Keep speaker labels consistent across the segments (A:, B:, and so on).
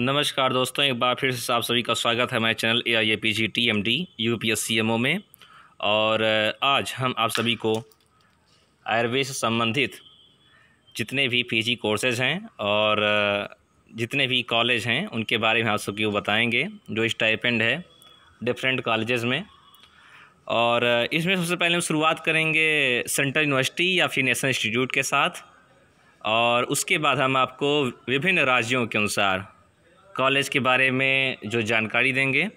A: नमस्कार दोस्तों एक बार फिर से आप सभी का स्वागत है हमारे channel A I A P G T M D U P S C M O में और आज हम आप सभी को आयुर्वेद से संबंधित जितने भी पी जी कोर्सेज़ हैं और जितने भी कॉलेज हैं उनके बारे में आप सभी को बताएंगे जो स्टाइपेंड है डिफरेंट कॉलेजेस में और इसमें सबसे पहले हम शुरुआत करेंगे सेंट्रल यूनिवर्सिटी या फिर नेशनल इंस्टीट्यूट के साथ और उसके बाद हम आपको विभिन्न राज्यों के अनुसार कॉलेज के बारे में जो जानकारी देंगे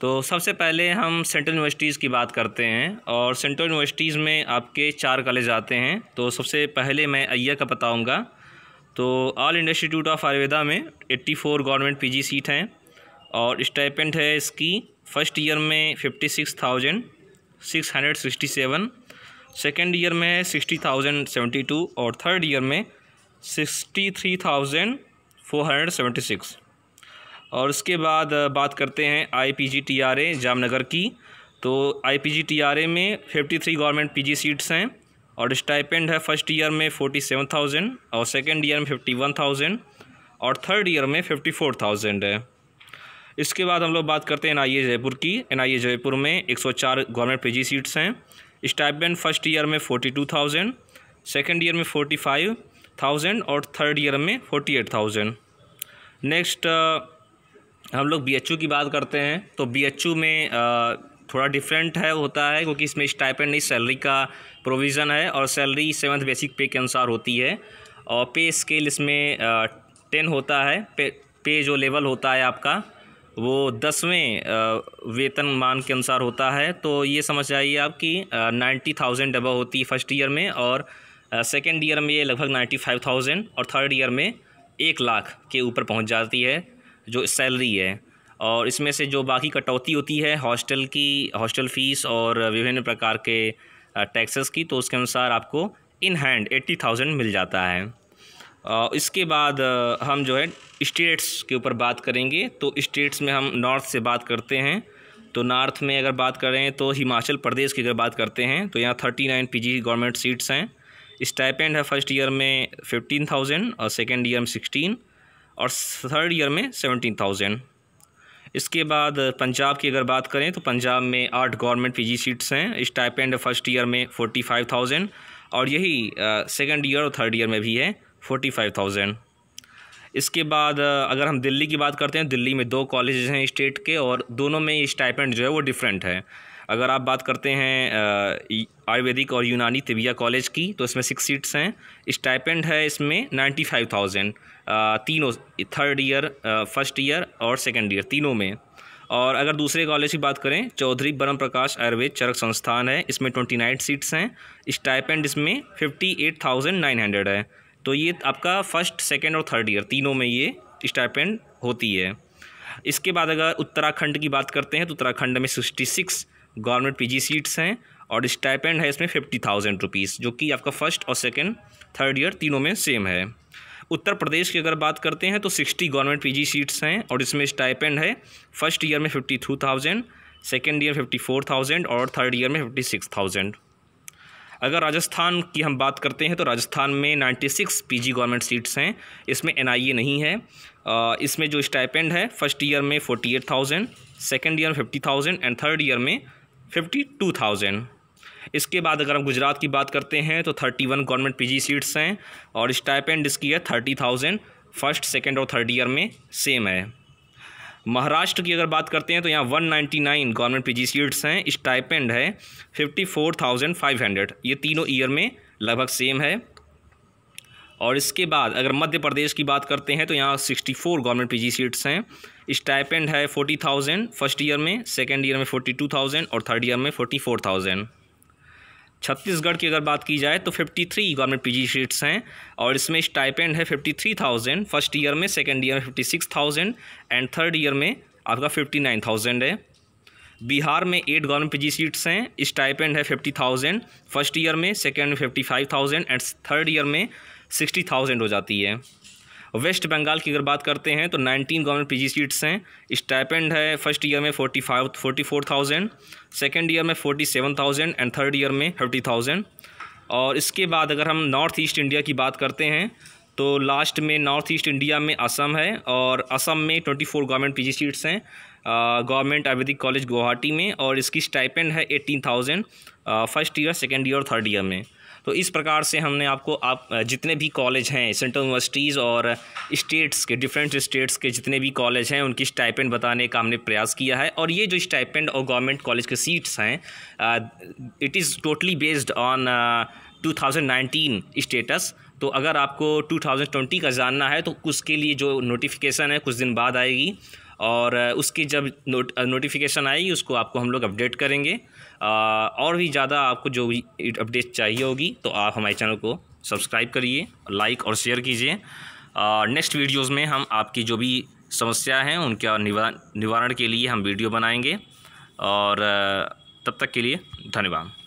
A: तो सबसे पहले हम सेंट्रल यूनिवर्सिटीज़ की बात करते हैं और सेंट्रल यूनिवर्सिटीज़ में आपके चार कॉलेज आते हैं तो सबसे पहले मैं अय्या का बताऊंगा तो ऑल इंस्टीट्यूट ऑफ आयुर्वेदा में 84 गवर्नमेंट पीजी सीट हैं और स्टाइपेंट है इसकी फ़र्स्ट ईयर में fifty six thousand six hundred sixty seven second year में है सिक्सटी थाउजेंड सेवेंटी टू और थर्ड ईयर में sixty three thousand four hundred seventy six और उसके बाद बात करते हैं I P G T R A Jamnagar की तो I P G T R A में fifty three government P G seats हैं और स्टाइपेंड है फर्स्ट ईयर में फोर्टी सेवन थाउजेंड और सेकेंड ईयर में फिफ्टी वन थाउजेंड और थर्ड ईयर में फिफ्टी फोर थाउजेंड है इसके बाद हम लोग बात करते हैं एन आई ए जयपुर की एन आई ए जयपुर में एक सौ चार गवर्नमेंट पी जी सीट्स हैं स्टाइपेंड फर्स्ट ईयर में forty two thousand second year में फोर्टी फाइव थाउजेंड और थर्ड ईयर में फोर्टी एट थाउजेंड नेक्स्ट हम लोग बी की बात करते हैं तो बी में थोड़ा डिफरेंट है होता है क्योंकि इसमें स्टाइपेंड नहीं सैलरी का प्रोविज़न है और सैलरी सेवन्थ बेसिक पे के अनुसार होती है और पे स्केल इसमें टेन होता है पे पे जो लेवल होता है आपका वो दसवें वेतन मान के अनुसार होता है तो ये समझ जाइए आप कि नाइन्टी थाउजेंड डबा होती है फर्स्ट ईयर में और सेकेंड ईयर में ये लगभग नाइन्टी फाइव थाउजेंड और थर्ड ईयर में एक लाख के ऊपर पहुँच जाती है जो सैलरी है और इसमें से जो बाकी कटौती होती है हॉस्टल की हॉस्टल फ़ीस और विभिन्न प्रकार के टैक्सेस की तो उसके अनुसार आपको इन हैंड एट्टी थाउजेंड मिल जाता है इसके बाद हम जो है स्टेट्स के ऊपर बात करेंगे तो स्टेट्स में हम नॉर्थ से बात करते हैं तो नॉर्थ में अगर बात करें तो हिमाचल प्रदेश की अगर बात करते हैं तो यहाँ thirty nine P government seats हैं स्टाइपेंड है फर्स्ट ईयर में फिफ्टीन थाउजेंड और सेकेंड ईयर में सिक्सटीन और थर्ड ईयर में सेवनटीन थाउजेंड इसके बाद पंजाब की अगर बात करें तो पंजाब में आठ गवर्नमेंट पीजी सीट्स हैं स्टाइपेंड फर्स्ट ईयर में फोर्टी फाइव थाउजेंड और यही सेकेंड ईयर और थर्ड ईयर में भी है फोर्टी फाइव थाउजेंड इसके बाद अगर हम दिल्ली की बात करते हैं दिल्ली में दो कॉलेजेस हैं स्टेट के और दोनों में स्टाइपेंड जो है वो डिफरेंट है अगर आप बात करते हैं आयुर्वेदिक और यूनानी तिबिया कॉलेज की तो इसमें सिक्स सीट्स हैं स्टाइपेंड है इसमें नाइन्टी फाइव थाउजेंड तीनों थर्ड ईयर फर्स्ट ईयर और सेकेंड ईयर तीनों में और अगर दूसरे कॉलेज की बात करें चौधरी ब्रह्म प्रकाश आयुर्वेद चरक संस्थान है इसमें ट्वेंटी नाइन सीट्स हैं स्टाइपेंड इसमें fifty eight thousand nine hundred है तो ये आपका फर्स्ट सेकेंड और थर्ड ईयर तीनों में ये स्टाइपेंड होती है इसके बाद अगर उत्तराखंड की बात करते हैं तो उत्तराखंड में sixty six government PG seats हैं और स्टाइपेंड है इसमें फिफ्टी थाउजेंड रुपीज़ जो कि आपका फर्स्ट और सेकेंड थर्ड ईयर तीनों में सेम है उत्तर प्रदेश की अगर बात करते हैं तो सिक्सटी गवर्नमेंट पीजी सीट्स हैं और इसमें स्टाइपेंड है फर्स्ट ईयर में fifty two thousand second year fifty four thousand और थर्ड ईयर में फिफ्टी सिक्स थाउजेंड अगर राजस्थान की हम बात करते हैं तो राजस्थान में ninety six P G government seats हैं इसमें एन आई ए नहीं है इसमें जो स्टाइपेंड है फर्स्ट ईयर में forty eight thousand second year में fifty thousand and third year में फिफ्टी टू थाउजेंड इसके बाद अगर हम गुजरात की बात करते हैं तो thirty one government P G seats हैं और स्टाइपेंड इसकी है थर्टी थाउजेंड फर्स्ट सेकेंड और थर्ड ईयर में सेम है महाराष्ट्र की अगर बात करते हैं तो यहाँ one ninety nine government P G seats हैं स्टाइपेंड है fifty four thousand five hundred ये तीनों ईयर में लगभग सेम है और इसके बाद अगर मध्य प्रदेश की बात करते हैं तो यहाँ sixty four government P seats हैं स्टाइपेंड है फोर्टी थाउजेंड फर्स्ट ईयर में सेकेंड ईयर में फोर्टी टू थाउजेंड और थर्ड ईयर में फोर्टी फोर थाउजेंड छत्तीसगढ़ की अगर बात की जाए तो fifty three government P seats हैं और इसमें स्टाइपेंड है fifty three thousand first year में सेकेंड ईयर में fifty six thousand and third year में आपका फिफ्टी नाइन थाउजेंड है बिहार में एट गवर्नमेंट पी सीट्स हैं स्टाइपेंड है फिफ्टी थाउजेंड फर्स्ट ईयर में सेकेंड में fifty five thousand and third year में सिक्सटी थाउजेंड हो जाती है वेस्ट बंगाल की अगर बात करते हैं तो नाइनटीन गवर्नमेंट पीजी सीट्स हैं स्टाइपेंड है फर्स्ट ईयर में forty five forty four thousand second year में forty seven thousand and third year में फिफ्टी थाउजेंड और इसके बाद अगर हम नॉर्थ ईस्ट इंडिया की बात करते हैं तो लास्ट में नॉर्थ ईस्ट इंडिया में असम है और असम में twenty four government P seats हैं गवर्नमेंट आयुर्वेदिक कॉलेज गुवाहाटी में और इसकी स्टाइपेंड है eighteen thousand first year second year और थर्ड ईयर में तो इस प्रकार से हमने आपको आप जितने भी कॉलेज हैं सेंट्रल यूनिवर्सिटीज़ और स्टेट्स के डिफरेंट स्टेट्स के जितने भी कॉलेज हैं उनकी स्टाइपेंड बताने का हमने प्रयास किया है और ये जो स्टाइपेंड और गवर्नमेंट कॉलेज के सीट्स हैं it is totally based on 2019 status तो अगर आपको 2020 का जानना है तो उसके लिए जो नोटिफिकेशन है कुछ दिन बाद आएगी और उसकी जब नोट नोटिफिकेशन आएगी उसको आपको हम लोग अपडेट करेंगे और भी ज़्यादा आपको जो भी अपडेट चाहिए होगी तो आप हमारे चैनल को सब्सक्राइब करिए लाइक और शेयर कीजिए नेक्स्ट वीडियोज़ में हम आपकी जो भी समस्या हैं उनका निवारण के लिए हम वीडियो बनाएंगे और तब तक के लिए धन्यवाद